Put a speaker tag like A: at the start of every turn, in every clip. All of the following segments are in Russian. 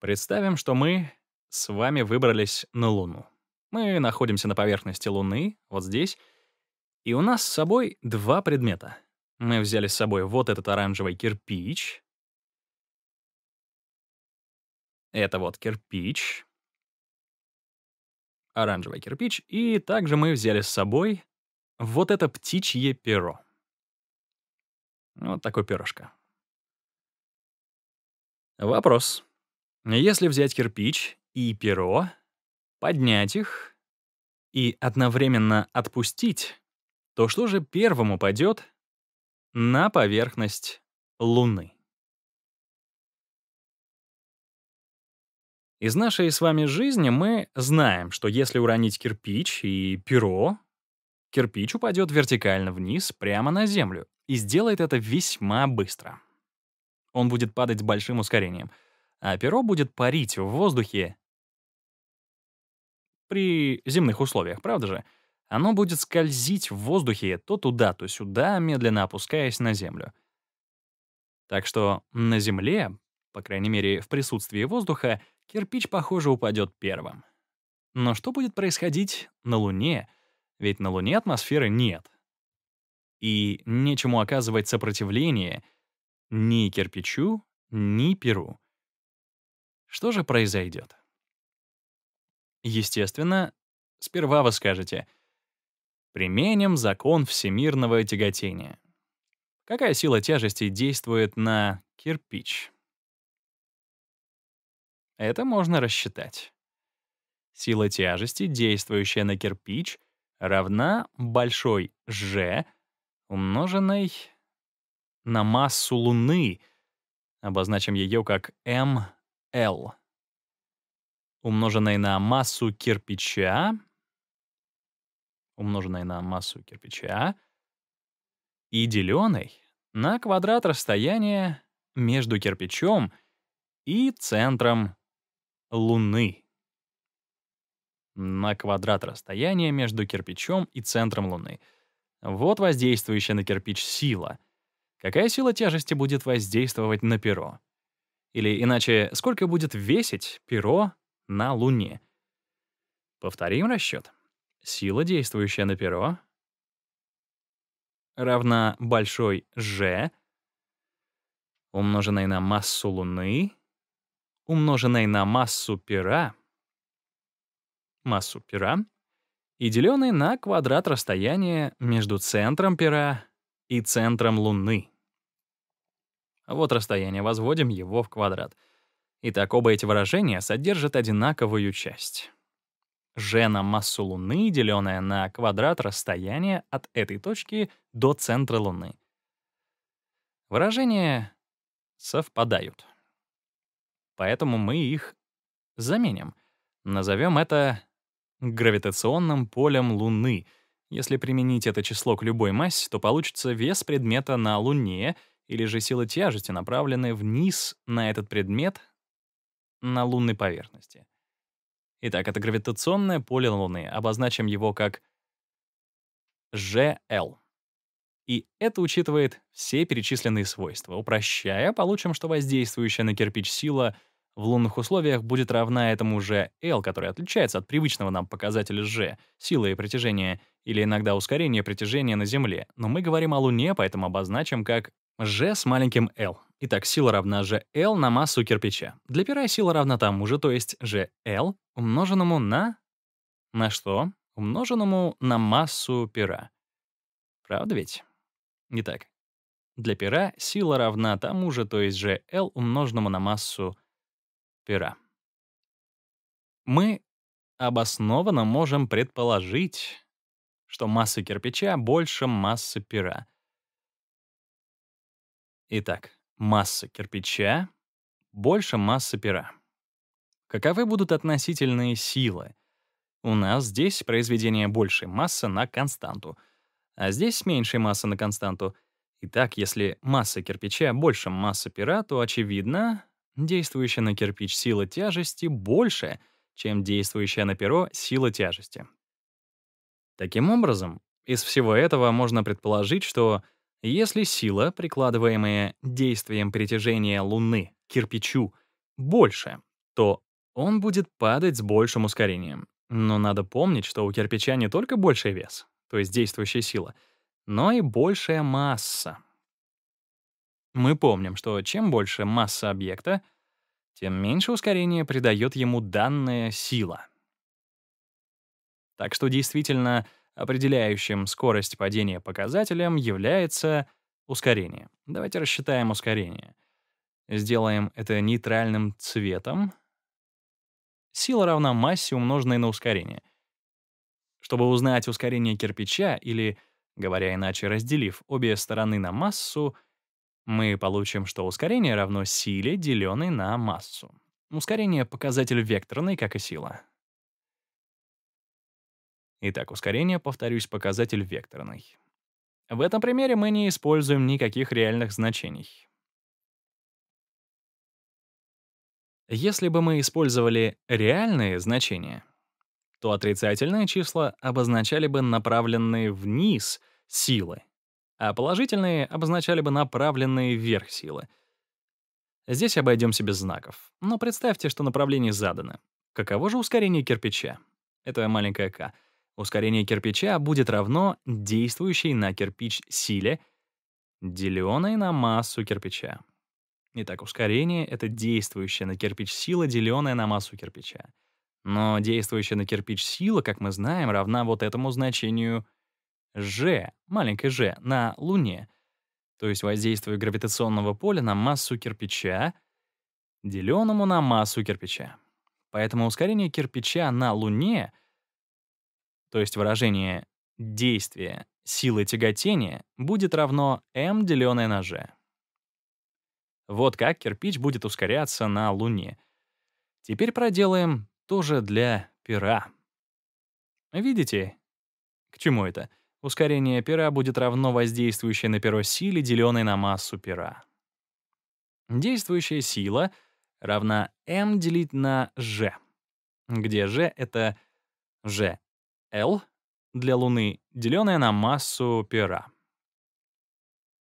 A: Представим, что мы с вами выбрались на Луну. Мы находимся на поверхности Луны, вот здесь, и у нас с собой два предмета. Мы взяли с собой вот этот оранжевый кирпич. Это вот кирпич. Оранжевый кирпич. И также мы взяли с собой вот это птичье перо. Вот такое перышко. Вопрос. Если взять кирпич и перо, поднять их и одновременно отпустить, то что же первому падет на поверхность Луны? Из нашей с вами жизни мы знаем, что если уронить кирпич и перо, кирпич упадет вертикально вниз прямо на Землю и сделает это весьма быстро. Он будет падать с большим ускорением — а перо будет парить в воздухе при земных условиях, правда же? Оно будет скользить в воздухе то туда, то сюда, медленно опускаясь на землю. Так что на земле, по крайней мере, в присутствии воздуха, кирпич, похоже, упадет первым. Но что будет происходить на Луне? Ведь на Луне атмосферы нет. И нечему оказывать сопротивление ни кирпичу, ни перу. Что же произойдет? Естественно, сперва вы скажете «Применим закон всемирного тяготения». Какая сила тяжести действует на кирпич? Это можно рассчитать. Сила тяжести, действующая на кирпич, равна большой G, умноженной на массу Луны. Обозначим ее как m L, умноженной на массу кирпича, умноженной на массу кирпича, и деленной на квадрат расстояния между кирпичом и центром Луны. На квадрат расстояния между кирпичом и центром Луны. Вот воздействующая на кирпич сила. Какая сила тяжести будет воздействовать на перо? Или иначе, сколько будет весить перо на Луне? Повторим расчет. Сила, действующая на перо, равна большой G, умноженной на массу Луны, умноженной на массу пера, массу пера, и деленной на квадрат расстояния между центром пера и центром Луны. Вот расстояние, возводим его в квадрат. Итак, оба эти выражения содержат одинаковую часть. g на массу Луны, деленная на квадрат расстояния от этой точки до центра Луны. Выражения совпадают. Поэтому мы их заменим. Назовем это гравитационным полем Луны. Если применить это число к любой массе, то получится вес предмета на Луне или же силы тяжести направлены вниз на этот предмет на лунной поверхности. Итак, это гравитационное поле Луны. Обозначим его как GL. И это учитывает все перечисленные свойства. Упрощая, получим, что воздействующая на кирпич сила в лунных условиях будет равна этому же L, который отличается от привычного нам показателя G, силы и притяжение, или иногда ускорения притяжения на Земле. Но мы говорим о Луне, поэтому обозначим как G с маленьким l. Итак, сила равна GL на массу кирпича. Для пера сила равна тому же, то есть GL, умноженному на... На что? Умноженному на массу пера. Правда ведь? Итак, для пера сила равна тому же, то есть GL, умноженному на массу пера. Мы обоснованно можем предположить, что масса кирпича больше массы пера — Итак, масса кирпича больше массы пера. Каковы будут относительные силы? У нас здесь произведение большей массы на константу, а здесь меньшей массы на константу. Итак, если масса кирпича больше массы пера, то, очевидно, действующая на кирпич сила тяжести больше, чем действующая на перо сила тяжести. Таким образом, из всего этого можно предположить, что если сила, прикладываемая действием притяжения Луны к кирпичу, больше, то он будет падать с большим ускорением. Но надо помнить, что у кирпича не только больший вес, то есть действующая сила, но и большая масса. Мы помним, что чем больше масса объекта, тем меньше ускорение придает ему данная сила. Так что действительно, Определяющим скорость падения показателем является ускорение. Давайте рассчитаем ускорение. Сделаем это нейтральным цветом. Сила равна массе, умноженной на ускорение. Чтобы узнать ускорение кирпича, или, говоря иначе, разделив обе стороны на массу, мы получим, что ускорение равно силе, деленной на массу. Ускорение — показатель векторный, как и сила. Итак, ускорение, повторюсь, показатель векторный. В этом примере мы не используем никаких реальных значений. Если бы мы использовали реальные значения, то отрицательные числа обозначали бы направленные вниз силы, а положительные обозначали бы направленные вверх силы. Здесь обойдемся без знаков, но представьте, что направление задано. Каково же ускорение кирпича? Это маленькая к. Ускорение кирпича будет равно действующей на кирпич силе, деленной на массу кирпича. Итак, ускорение — это действующая на кирпич сила, деленная на массу кирпича. Но действующая на кирпич сила, как мы знаем, равна вот этому значению g, маленькой g, на Луне, то есть воздействию гравитационного поля на массу кирпича, деленному на массу кирпича. Поэтому ускорение кирпича на Луне — то есть выражение действия силы тяготения будет равно m, деленное на g. Вот как кирпич будет ускоряться на Луне. Теперь проделаем тоже для пера. Видите? К чему это? Ускорение пера будет равно воздействующей на перо силе, деленной на массу пера. Действующая сила равна m делить на g, где g — это g L для Луны, деленное на массу пера.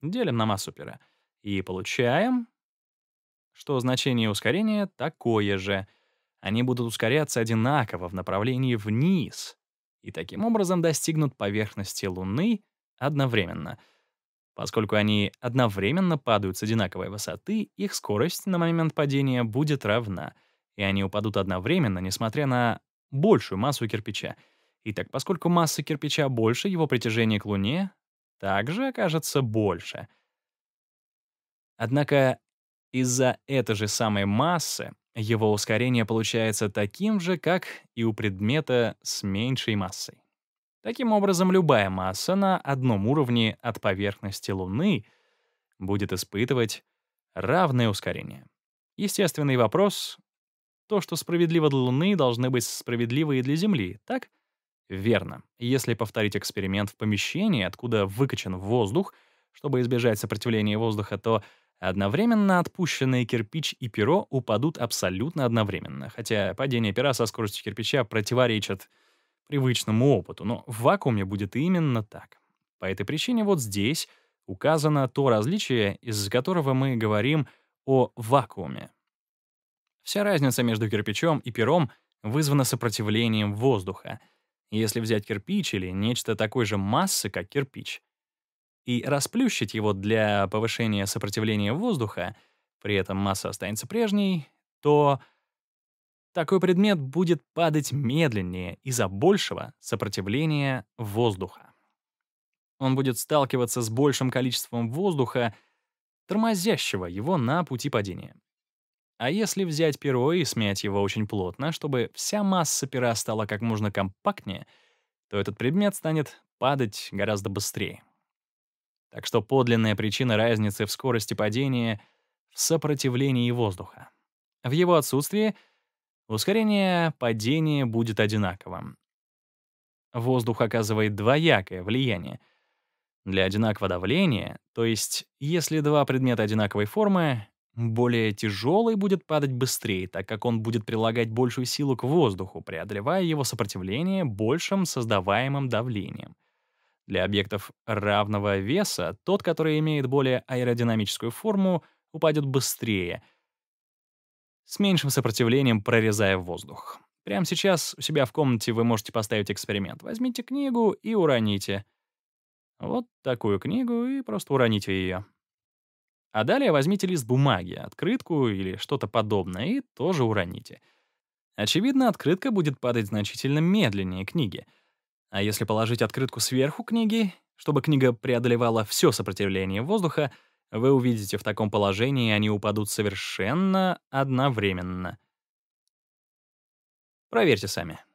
A: Делим на массу пера. И получаем, что значение ускорения такое же. Они будут ускоряться одинаково в направлении вниз и таким образом достигнут поверхности Луны одновременно. Поскольку они одновременно падают с одинаковой высоты, их скорость на момент падения будет равна, и они упадут одновременно, несмотря на большую массу кирпича — Итак, поскольку масса кирпича больше, его притяжение к Луне также окажется больше. Однако из-за этой же самой массы его ускорение получается таким же, как и у предмета с меньшей массой. Таким образом, любая масса на одном уровне от поверхности Луны будет испытывать равное ускорение. Естественный вопрос — то, что справедливо для Луны, должны быть справедливы и для Земли, так? — Верно. Если повторить эксперимент в помещении, откуда выкачан воздух, чтобы избежать сопротивления воздуха, то одновременно отпущенные кирпич и перо упадут абсолютно одновременно, хотя падение пера со скоростью кирпича противоречит привычному опыту, но в вакууме будет именно так. По этой причине вот здесь указано то различие, из-за которого мы говорим о вакууме. Вся разница между кирпичом и пером вызвана сопротивлением воздуха — если взять кирпич или нечто такой же массы, как кирпич, и расплющить его для повышения сопротивления воздуха, при этом масса останется прежней, то такой предмет будет падать медленнее из-за большего сопротивления воздуха. Он будет сталкиваться с большим количеством воздуха, тормозящего его на пути падения. А если взять перо и смять его очень плотно, чтобы вся масса пера стала как можно компактнее, то этот предмет станет падать гораздо быстрее. Так что подлинная причина разницы в скорости падения в сопротивлении воздуха. В его отсутствии ускорение падения будет одинаковым. Воздух оказывает двоякое влияние — для одинакового давления, то есть если два предмета одинаковой формы, более тяжелый будет падать быстрее, так как он будет прилагать большую силу к воздуху, преодолевая его сопротивление большим создаваемым давлением. Для объектов равного веса тот, который имеет более аэродинамическую форму, упадет быстрее, с меньшим сопротивлением прорезая воздух. Прямо сейчас у себя в комнате вы можете поставить эксперимент. Возьмите книгу и уроните. Вот такую книгу и просто уроните ее. А далее возьмите лист бумаги, открытку или что-то подобное и тоже уроните. Очевидно, открытка будет падать значительно медленнее книги. А если положить открытку сверху книги, чтобы книга преодолевала все сопротивление воздуха, вы увидите в таком положении, они упадут совершенно одновременно. Проверьте сами.